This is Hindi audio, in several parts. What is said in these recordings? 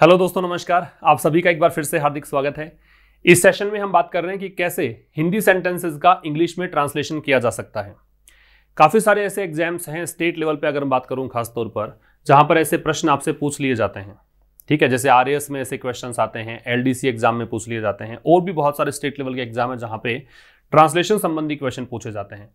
हेलो दोस्तों नमस्कार आप सभी का एक बार फिर से हार्दिक स्वागत है इस सेशन में हम बात कर रहे हैं कि कैसे हिंदी सेंटेंसेस का इंग्लिश में ट्रांसलेशन किया जा सकता है काफ़ी सारे ऐसे एग्जाम्स हैं स्टेट लेवल पे अगर मैं बात करूं खासतौर पर जहां पर ऐसे प्रश्न आपसे पूछ लिए जाते हैं ठीक है जैसे आर में ऐसे क्वेश्चन आते हैं एल एग्जाम में पूछ लिए जाते हैं और भी बहुत सारे स्टेट लेवल के एग्जाम हैं जहाँ पे ट्रांसलेशन संबंधी क्वेश्चन पूछे जाते हैं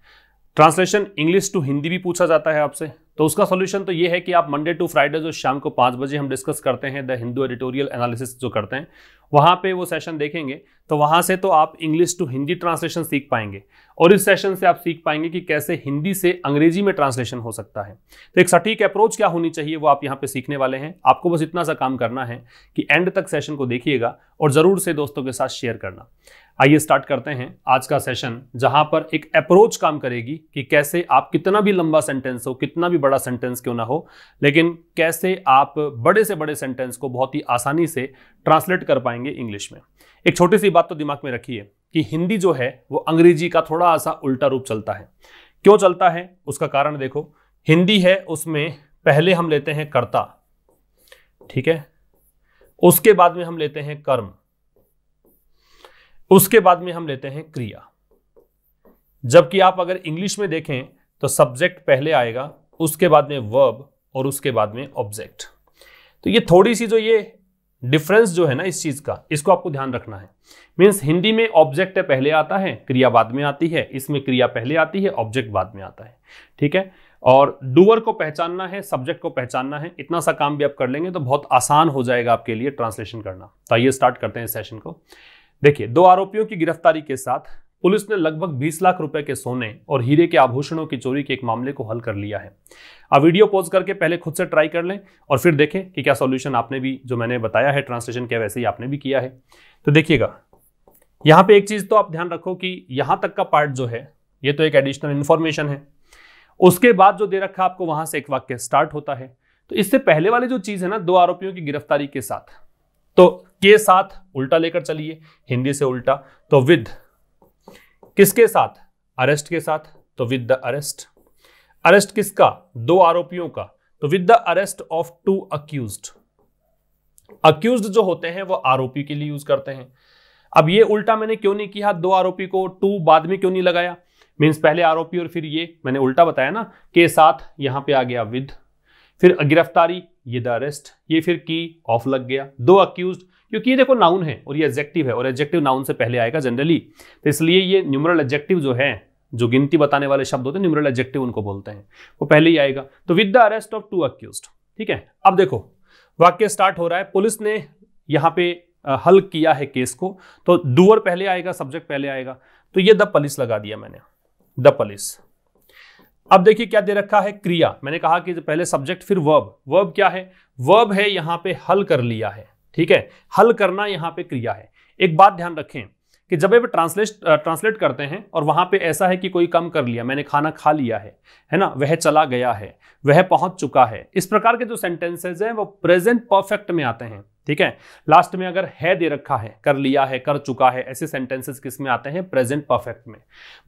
ट्रांसलेशन इंग्लिश टू हिंदी भी पूछा जाता है आपसे तो उसका सोल्यूशन तो ये है कि आप मंडे टू फ्राइडे जो शाम को पाँच बजे हम डिस्कस करते हैं द हिंदू एडिटोरियल एनालिसिस जो करते हैं वहाँ पे वो सेशन देखेंगे तो वहाँ से तो आप इंग्लिश टू हिंदी ट्रांसलेशन सीख पाएंगे और इस सेशन से आप सीख पाएंगे कि कैसे हिंदी से अंग्रेजी में ट्रांसलेशन हो सकता है तो एक सटीक अप्रोच क्या होनी चाहिए वो आप यहाँ पे सीखने वाले हैं आपको बस इतना सा काम करना है कि एंड तक सेशन को देखिएगा और ज़रूर से दोस्तों के साथ शेयर करना आइए स्टार्ट करते हैं आज का सेशन जहाँ पर एक अप्रोच काम करेगी कि कैसे आप कितना भी लंबा सेंटेंस हो कितना भी बड़ा सेंटेंस क्यों ना हो लेकिन कैसे आप बड़े से बड़े सेंटेंस को बहुत ही आसानी से ट्रांसलेट कर पाएंगे इंग्लिश में एक छोटी सी बात तो दिमाग में रखिए कि हिंदी जो है वो अंग्रेजी का थोड़ा सा उल्टा रूप चलता है क्यों चलता है उसका कारण देखो हिंदी है उसमें पहले हम लेते हैं कर्ता ठीक है उसके बाद में हम लेते हैं कर्म उसके बाद में हम लेते हैं क्रिया जबकि आप अगर इंग्लिश में देखें तो सब्जेक्ट पहले आएगा उसके बाद में वर्ब और उसके बाद में ऑब्जेक्ट तो ये थोड़ी सी जो ये डिफरेंस जो है ना इस चीज का इसको आपको ध्यान रखना है मीन्स हिंदी में ऑब्जेक्ट पहले आता है क्रिया बाद में आती है इसमें क्रिया पहले आती है ऑब्जेक्ट बाद में आता है ठीक है और डूअर को पहचानना है सब्जेक्ट को पहचानना है इतना सा काम भी आप कर लेंगे तो बहुत आसान हो जाएगा आपके लिए ट्रांसलेशन करना तो आइए स्टार्ट करते हैं सेशन को देखिए दो आरोपियों की गिरफ्तारी के साथ पुलिस ने लगभग 20 लाख रुपए के सोने और हीरे के आभूषणों की चोरी के एक मामले को हल कर लिया है आप वीडियो पॉज करके पहले खुद से ट्राई कर लें और फिर देखें कि क्या सॉल्यूशन आपने भी जो मैंने बताया है ट्रांसलेशन क्या वैसे ही आपने भी किया है तो देखिएगा यहाँ पे एक चीज़ तो आप ध्यान रखो कि यहाँ तक का पार्ट जो है ये तो एक एडिशनल इन्फॉर्मेशन है उसके बाद जो दे रखा है आपको वहां से एक वाक्य स्टार्ट होता है तो इससे पहले वाली जो चीज़ है ना दो आरोपियों की गिरफ्तारी के साथ तो के साथ उल्टा लेकर चलिए हिंदी से उल्टा तो विद किसके साथ अरेस्ट के साथ तो विद द अरेस्ट अरेस्ट किसका दो आरोपियों का तो with the arrest of two accused accused जो होते हैं वो आरोपी के लिए यूज करते हैं अब ये उल्टा मैंने क्यों नहीं किया दो आरोपी को टू बाद में क्यों नहीं लगाया मीन्स पहले आरोपी और फिर ये मैंने उल्टा बताया ना के साथ यहां पे आ गया विद फिर गिरफ्तारी ये द अरेस्ट ये फिर की ऑफ लग गया दो अक्यूज क्योंकि ये देखो नाउन है और ये एडजेक्टिव है और एडजेक्टिव नाउन से पहले आएगा जनरली तो इसलिए ये न्यूमरल एडजेक्टिव जो है जो गिनती बताने वाले शब्द होते हैं न्यूमरल एडजेक्टिव उनको बोलते हैं वो पहले ही आएगा तो with the arrest of two accused ठीक है अब देखो वाक्य स्टार्ट हो रहा है पुलिस ने यहाँ पे हल किया है केस को तो डूअर पहले आएगा सब्जेक्ट पहले आएगा तो ये द पुलिस लगा दिया मैंने द पुलिस अब देखिए क्या दे रखा है क्रिया मैंने कहा कि पहले सब्जेक्ट फिर वर्ब वर्ब क्या है वर्ब है यहां पे हल कर लिया है ठीक है हल करना यहाँ पे क्रिया है एक बात ध्यान रखें कि जब वे ट्रांसलेट ट्रांसलेट करते हैं और वहाँ पे ऐसा है कि कोई कम कर लिया मैंने खाना खा लिया है है ना वह चला गया है वह पहुँच चुका है इस प्रकार के जो सेंटेंसेज हैं वो प्रेजेंट परफेक्ट में आते हैं ठीक है लास्ट में अगर है दे रखा है कर लिया है कर चुका है ऐसे सेंटेंसेस किस में आते हैं प्रेजेंट परफेक्ट में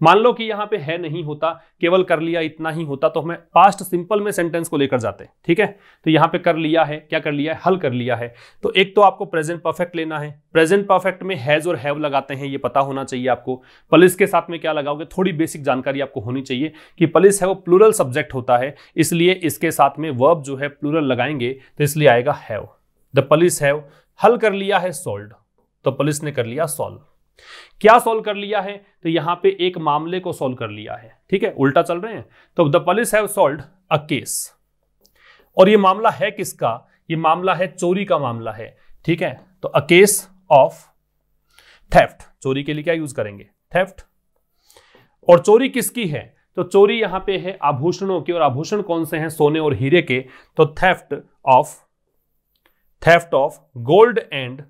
मान लो कि यहां पे है नहीं होता केवल कर लिया इतना ही होता तो हमें पास्ट सिंपल में सेंटेंस को लेकर जाते हैं ठीक है तो यहाँ पे कर लिया है क्या कर लिया है हल कर लिया है तो एक तो आपको प्रेजेंट परफेक्ट लेना है प्रेजेंट परफेक्ट में हैज और हैव लगाते हैं ये पता होना चाहिए आपको पलिस के साथ में क्या लगाओगे थोड़ी बेसिक जानकारी आपको होनी चाहिए कि पलिस है वो प्लूरल सब्जेक्ट होता है इसलिए इसके साथ में वर्ब जो है प्लूरल लगाएंगे तो इसलिए आएगा हैव द पुलिस हैव हल कर लिया है सोल्ड तो पुलिस ने कर लिया सोल्व क्या सोल्व कर लिया है तो यहां पे एक मामले को सोल्व कर लिया है ठीक है उल्टा चल रहे हैं तो the police have solved a case और ये मामला है किसका ये मामला है चोरी का मामला है ठीक है तो अ केस ऑफ थेफ्ट चोरी के लिए क्या यूज करेंगे थेफ्ट और चोरी किसकी है तो चोरी यहां पे है आभूषणों की और आभूषण कौन से हैं सोने और हीरे के तो theft of theft of gold and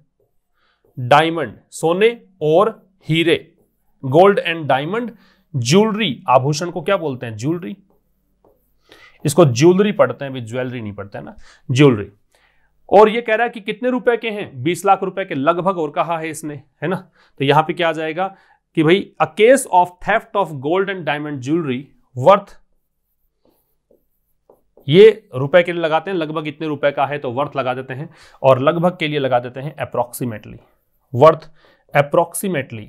diamond सोने और हीरे गोल्ड एंड डायमंड ज्वेलरी आभूषण को क्या बोलते हैं ज्वेलरी इसको ज्वेलरी पढ़ते हैं अभी ज्वेलरी नहीं पढ़ते हैं ना ज्वेलरी और ये कह रहा है कि कितने रुपए के हैं बीस लाख रुपए के लगभग और कहा है इसने है ना तो यहां पे क्या आ जाएगा कि भाई a case of theft of gold and diamond jewellery worth ये रुपए के लिए लगाते हैं लगभग इतने रुपए का है तो वर्थ लगा देते हैं और लगभग के लिए लगा देते हैं approximately worth approximately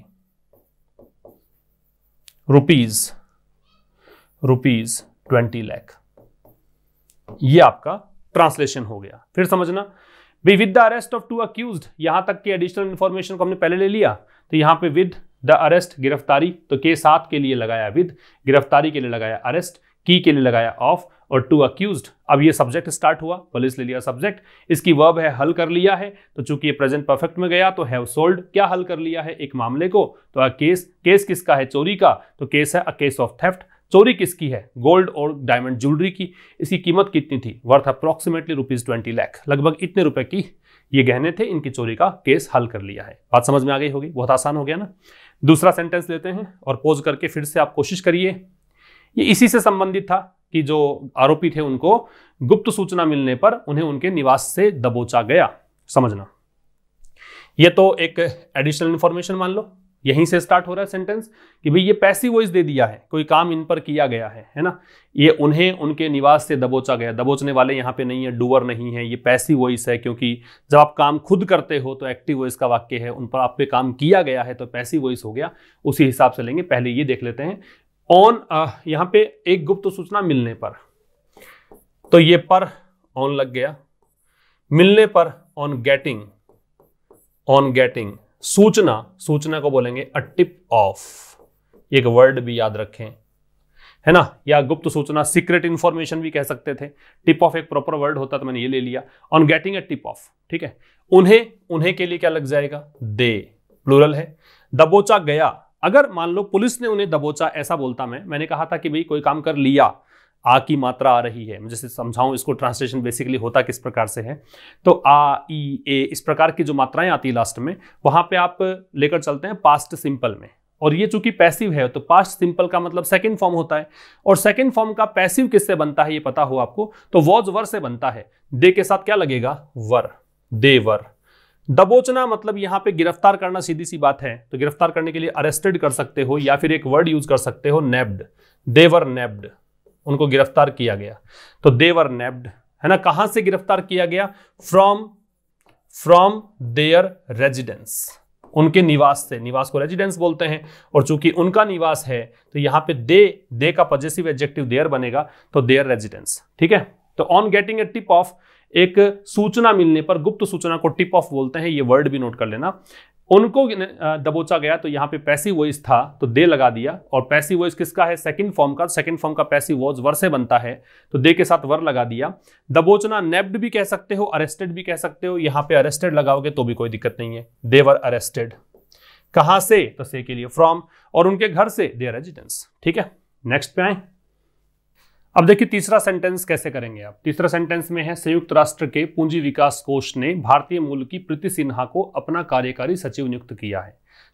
rupees rupees twenty lakh ये आपका ट्रांसलेशन हो गया फिर समझना भी with the arrest of two accused यहां तक की एडिशनल इंफॉर्मेशन को हमने पहले ले लिया तो यहां पे विद द अरेस्ट गिरफ्तारी तो के साथ के लिए लगाया विद गिरफ्तारी के लिए लगाया अरेस्ट की के लिए लगाया ऑफ और टू अक्यूज अब ये सब्जेक्ट स्टार्ट हुआ पुलिस ले लिया सब्जेक्ट इसकी वर्ब है हल कर लिया है तो चूंकि ये प्रेजेंट परफेक्ट में गया तो हैव सोल्ड क्या हल कर लिया है एक मामले को तो अ केस केस किसका है चोरी का तो केस है अ केस ऑफ थेफ्ट चोरी किसकी है गोल्ड और डायमंड ज्वेलरी की इसकी कीमत कितनी थी worth approximately rupees twenty lakh लगभग इतने रुपए की ये गहने थे इनकी चोरी का केस हल कर लिया है बात समझ में आ गई होगी बहुत आसान हो गया ना दूसरा सेंटेंस लेते हैं और पोज करके फिर से आप कोशिश करिए ये इसी से संबंधित था कि जो आरोपी थे उनको गुप्त सूचना मिलने पर उन्हें उनके निवास से दबोचा गया समझना यह तो एक एडिशनल इंफॉर्मेशन मान लो यहीं से स्टार्ट हो रहा है सेंटेंस कि भाई ये पैसिव वॉइस दे दिया है कोई काम इन पर किया गया है है ना ये उन्हें उनके निवास से दबोचा गया दबोचने वाले यहां पे नहीं है डूअर नहीं है ये पैसिव वॉइस है क्योंकि जब आप काम खुद करते हो तो एक्टिव वॉइस का वाक्य है उन पर आप पे काम किया गया है तो पैसिव वॉइस हो गया उसी हिसाब से लेंगे पहले ये देख लेते हैं ऑन यहां पे एक गुप्त सूचना मिलने पर तो ये पर ऑन लग गया मिलने पर ऑन गेटिंग ऑन गेटिंग सूचना सूचना को बोलेंगे अ टिप ऑफ एक वर्ड भी याद रखें है ना या गुप्त सूचना सीक्रेट इंफॉर्मेशन भी कह सकते थे टिप ऑफ एक प्रॉपर वर्ड होता तो मैंने ये ले लिया on getting a tip off ठीक है उन्हें उन्हें के लिए क्या लग जाएगा दे प्लूरल है दबोचा गया अगर मान लो पुलिस ने उन्हें दबोचा ऐसा बोलता मैं मैंने कहा था कि भाई कोई काम कर लिया आ की मात्रा आ रही है जैसे समझाऊं इसको ट्रांसलेशन बेसिकली होता किस प्रकार से है तो आ ई ए इस प्रकार की जो मात्राएं आती है लास्ट में वहां पे आप लेकर चलते हैं पास्ट सिंपल में और ये चूंकि पैसिव है तो पास्ट सिंपल का मतलब सेकंड फॉर्म होता है और सेकंड फॉर्म का पैसिव किससे बनता है ये पता हो आपको तो वॉज वर से बनता है दे के साथ क्या लगेगा वर दे वर दबोचना मतलब यहां पे गिरफ्तार करना सीधी सी बात है तो गिरफ्तार करने के लिए अरेस्टेड कर सकते हो या फिर एक वर्ड यूज कर सकते हो नेब्ड देवर नेब्ड उनको गिरफ्तार किया गया तो देवर नेब्ड है ना कहां से गिरफ्तार किया गया फ्रॉम फ्रॉम देयर रेजिडेंस उनके निवास से निवास को रेजिडेंस बोलते हैं और चूंकि उनका निवास है तो यहां पे दे दे का पॉजिटिव एडजेक्टिव देयर बनेगा तो देयर रेजिडेंस ठीक है तो on getting a tip off एक सूचना मिलने पर गुप्त सूचना को टिप ऑफ बोलते हैं ये वर्ड भी नोट कर लेना उनको दबोचा गया तो यहाँ पे पैसिव वॉइस था तो दे लगा दिया और पैसिव वॉइस किसका है सेकंड फॉर्म का सेकंड फॉर्म का पैसिव वॉइस वर से बनता है तो दे के साथ वर लगा दिया दबोचना नेब्ड भी कह सकते हो अरेस्टेड भी कह सकते हो यहाँ पे अरेस्टेड लगाओगे तो भी कोई दिक्कत नहीं है दे वर अरेस्टेड कहाँ से तो से के लिए फ्रॉम और उनके घर से दे रेजिडेंस ठीक है नेक्स्ट पे आए अब देखिए तीसरा सेंटेंस कैसे करेंगे आप तीसरा सेंटेंस में है संयुक्त राष्ट्र के पूंजी विकास कोष ने भारतीय मूल की प्रीति सिन्हा को अपना कार्यकारी सचिव नियुक्त किया है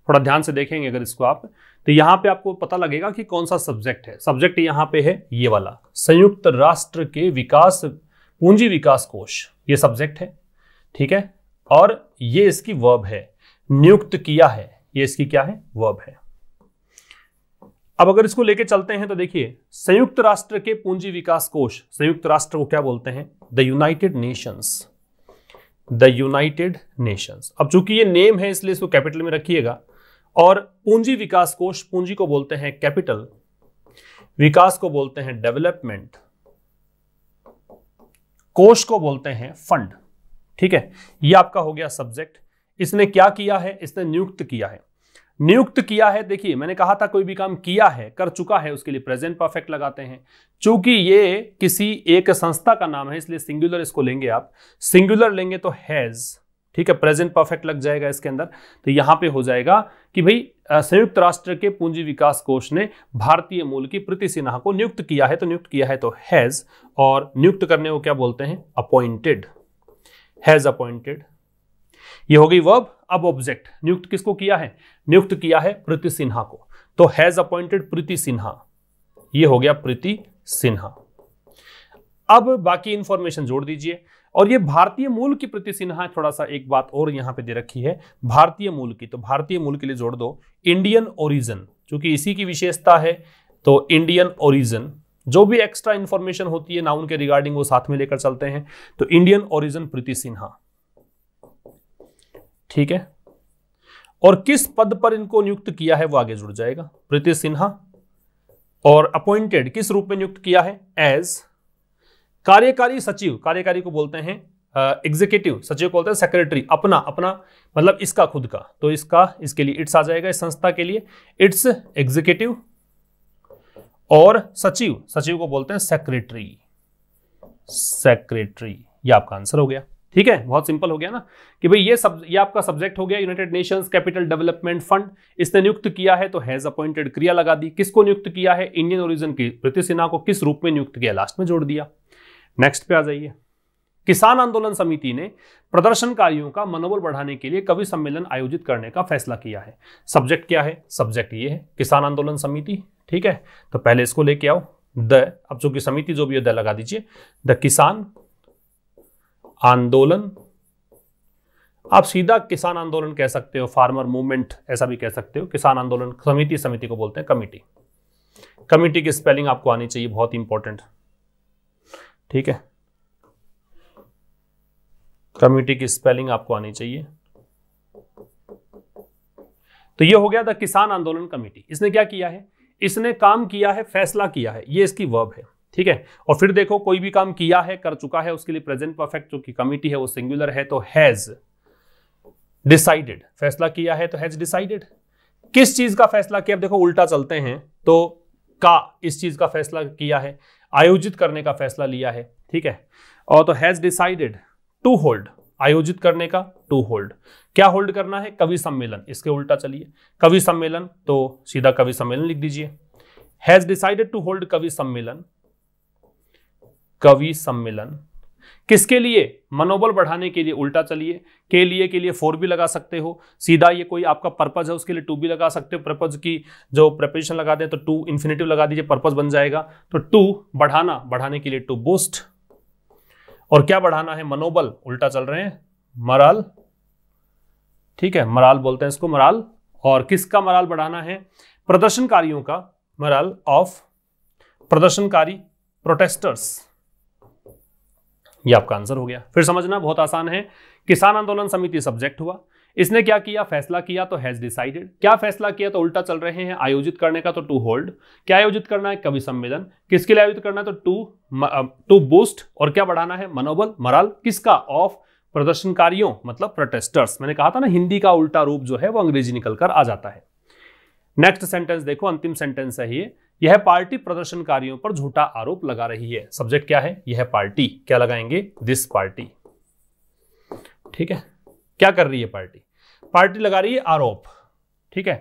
थोड़ा ध्यान से देखेंगे अगर इसको आप तो यहाँ पे आपको पता लगेगा कि कौन सा सब्जेक्ट है सब्जेक्ट यहाँ पे है ये वाला संयुक्त राष्ट्र के विकास पूंजी विकास कोष ये सब्जेक्ट है ठीक है और ये इसकी वर्ब है नियुक्त किया है ये इसकी क्या है वर्ब है अब अगर इसको लेके चलते हैं तो देखिए संयुक्त राष्ट्र के पूंजी विकास कोष संयुक्त राष्ट्र को क्या बोलते हैं the United Nations the United Nations अब चूंकि ये नेम है इसलिए इसको कैपिटल में रखिएगा और पूंजी विकास कोष पूंजी को बोलते हैं कैपिटल विकास को बोलते हैं डेवलपमेंट कोष को बोलते हैं फंड ठीक है ये आपका हो गया सब्जेक्ट इसने क्या किया है इसने नियुक्त किया है नियुक्त किया है देखिए मैंने कहा था कोई भी काम किया है कर चुका है उसके लिए प्रेजेंट परफेक्ट लगाते हैं चूंकि ये किसी एक संस्था का नाम है इसलिए सिंगुलर इसको लेंगे आप सिंगुलर लेंगे तो हैज ठीक है प्रेजेंट परफेक्ट लग जाएगा इसके अंदर तो यहां पे हो जाएगा कि भाई संयुक्त राष्ट्र के पूंजी विकास कोष ने भारतीय मूल की प्रीति सिन्हा को नियुक्त किया है तो नियुक्त किया है तो हैज और नियुक्त करने को क्या बोलते हैं अपॉइंटेड हैज अपॉइंटेड ये हो गई वर्ब अब ऑब्जेक्ट नियुक्त किसको किया है नियुक्त किया है प्रीति सिन्हा को तो हैज अपॉइंटेड प्रीति सिन्हा ये हो गया प्रीति सिन्हा अब बाकी इंफॉर्मेशन जोड़ दीजिए और ये भारतीय मूल की प्रीति सिन्हा थोड़ा सा एक बात और यहां पे दे रखी है भारतीय मूल की तो भारतीय मूल के लिए जोड़ दो इंडियन ओरिजन क्योंकि इसी की विशेषता है तो इंडियन ओरिजन जो भी एक्स्ट्रा इंफॉर्मेशन होती है नाउन के रिगार्डिंग वो साथ में लेकर चलते हैं तो इंडियन ओरिजन प्रीति सिन्हा ठीक है और किस पद पर इनको नियुक्त किया है वो आगे जुड़ जाएगा प्रीति सिन्हा और अपॉइंटेड किस रूप में नियुक्त किया है एज कार्यकारी सचिव कार्यकारी को बोलते हैं एग्जीक्यूटिव uh, सचिव को बोलते हैं सेक्रेटरी अपना अपना मतलब इसका खुद का तो इसका इसके लिए इट्स आ जाएगा इस संस्था के लिए इट्स एग्जीक्यूटिव और सचिव सचिव को बोलते हैं सेक्रेटरी सेक्रेटरी ये आपका आंसर हो गया ठीक है बहुत सिंपल हो गया ना कि भाई ये सब ये आपका सब्जेक्ट हो गया United Nations Capital Development Fund इसने नियुक्त किया है तो हैज अपॉइंटेड क्रिया लगा दी किसको नियुक्त किया है इंडियन ओरिजन की प्रति सिन्हा को किस रूप में नियुक्त किया लास्ट में जोड़ दिया नेक्स्ट पे आ जाइए किसान आंदोलन समिति ने प्रदर्शनकारियों का मनोबल बढ़ाने के लिए कवि सम्मेलन आयोजित करने का फैसला किया है सब्जेक्ट क्या है सब्जेक्ट ये है किसान आंदोलन समिति ठीक है तो पहले इसको लेके आओ द अब चूंकि समिति जो भी है द लगा दीजिए द किसान आंदोलन आप सीधा किसान आंदोलन कह सकते हो फार्मर मूवमेंट ऐसा भी कह सकते हो किसान आंदोलन समिति समिति को बोलते हैं कमिटी कमिटी की स्पेलिंग आपको आनी चाहिए बहुत इंपॉर्टेंट ठीक है कमिटी की स्पेलिंग आपको आनी चाहिए तो ये हो गया था किसान आंदोलन कमेटी इसने क्या किया है इसने काम किया है फैसला किया है ये इसकी वर्ब है ठीक है और फिर देखो कोई भी काम किया है कर चुका है उसके लिए प्रेजेंट परफेक्ट जो कि कमिटी है वो सिंगुलर है तो हैज डिसाइडेड फैसला किया है तो हैज डिसाइडेड किस चीज का फैसला किया अब देखो उल्टा चलते हैं तो का इस चीज का फैसला किया है आयोजित करने का फैसला लिया है ठीक है और तो हैज डिसाइडेड टू होल्ड आयोजित करने का टू होल्ड क्या होल्ड करना है कवि सम्मेलन इसके उल्टा चलिए कवि सम्मेलन तो सीधा कवि सम्मेलन लिख दीजिए हैज डिसाइडेड टू होल्ड कवि सम्मेलन कवि सम्मेलन किसके लिए मनोबल बढ़ाने के लिए उल्टा चलिए के लिए के लिए फोर भी लगा सकते हो सीधा ये कोई आपका पर्पज है उसके लिए टू भी लगा सकते हो पर्पज की जो प्रपोजिशन लगा दें तो टू इन्फिनेटिव लगा दीजिए पर्पज बन जाएगा तो टू बढ़ाना बढ़ाने के लिए टू बूस्ट और क्या बढ़ाना है मनोबल उल्टा चल रहे हैं मराल ठीक है मराल बोलते हैं इसको मराल और किसका मराल बढ़ाना है प्रदर्शनकारियों का मराल ऑफ प्रदर्शनकारी प्रोटेस्टर्स ये आपका आंसर हो गया फिर समझना बहुत आसान है किसान आंदोलन समिति सब्जेक्ट हुआ इसने क्या किया फैसला किया तो हैज डिसाइडेड क्या फैसला किया तो उल्टा चल रहे हैं आयोजित करने का तो टू होल्ड क्या आयोजित करना है कवि सम्मेलन किसके लिए आयोजित करना है तो टू टू बूस्ट और क्या बढ़ाना है मनोबल मराल किसका ऑफ प्रदर्शनकारियों मतलब प्रोटेस्टर्स मैंने कहा था ना हिंदी का उल्टा रूप जो है वो अंग्रेजी निकलकर आ जाता है नेक्स्ट सेंटेंस देखो अंतिम सेंटेंस है ये यह पार्टी प्रदर्शनकारियों पर झूठा आरोप लगा रही है सब्जेक्ट क्या है यह पार्टी क्या लगाएंगे दिस पार्टी ठीक है क्या कर रही है पार्टी पार्टी लगा रही है आरोप ठीक है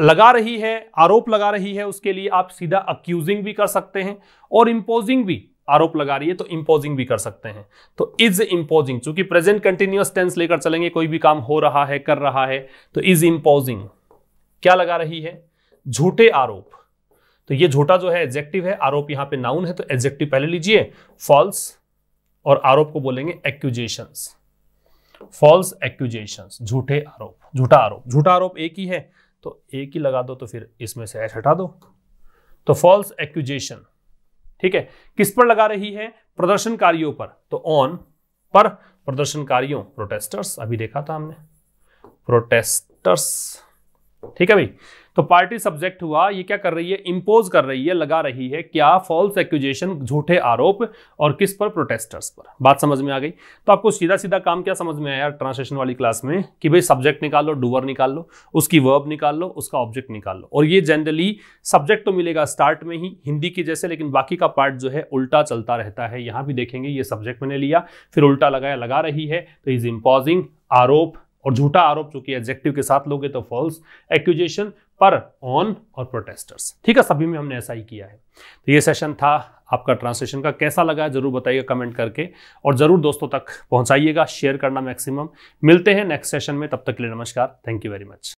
लगा रही है आरोप लगा रही है उसके लिए आप सीधा अक्यूजिंग भी कर सकते हैं और इंपोजिंग भी आरोप लगा रही है तो इंपोजिंग भी कर सकते हैं तो इज इंपोजिंग चूंकि प्रेजेंट कंटिन्यूस टेंस लेकर चलेंगे कोई भी काम हो रहा है कर रहा है तो इज इम्पोजिंग क्या लगा रही है झूठे आरोप तो ये झूठा जो है एग्जेक्टिव है आरोप यहां पे नाउन है तो एडजेक्टिव पहले लीजिए फॉल्स और आरोप को बोलेंगे एक्यूजेशन फॉल्स एक्यूजेशन झूठे आरोप झूठा आरोप झूठा आरोप एक ही है तो एक ही लगा दो तो फिर इसमें से एच हटा दो तो फॉल्स एक्यूजेशन ठीक है किस पर लगा रही है प्रदर्शनकारियों पर तो ऑन पर प्रदर्शनकारियों प्रोटेस्टर्स अभी देखा था हमने प्रोटेस्टर्स ठीक है भाई तो पार्टी सब्जेक्ट हुआ ये क्या कर रही है इम्पोज कर रही है लगा रही है क्या फॉल्स एक्यूजेशन झूठे आरोप और किस पर प्रोटेस्टर्स पर बात समझ में आ गई तो आपको सीधा सीधा काम क्या समझ में आया ट्रांसलेशन वाली क्लास में कि भाई सब्जेक्ट निकाल लो डूवर निकाल लो उसकी वर्ब निकाल लो उसका ऑब्जेक्ट निकाल लो और ये जनरली सब्जेक्ट तो मिलेगा स्टार्ट में ही हिंदी की जैसे लेकिन बाकी का पार्ट जो है उल्टा चलता रहता है यहाँ भी देखेंगे ये सब्जेक्ट मैंने लिया फिर उल्टा लगाया लगा रही है तो इज इंपोजिंग आरोप और झूठा आरोप चूंकि एग्जेक्टिव के साथ लोगे तो फॉल्स एक्यूजेशन पर ऑन और प्रोटेस्टर्स ठीक है सभी में हमने ऐसा ही किया है तो ये सेशन था आपका ट्रांसलेशन का कैसा लगा जरूर बताइएगा कमेंट करके और जरूर दोस्तों तक पहुंचाइएगा शेयर करना मैक्सिमम मिलते हैं नेक्स्ट सेशन में तब तक के लिए नमस्कार थैंक यू वेरी मच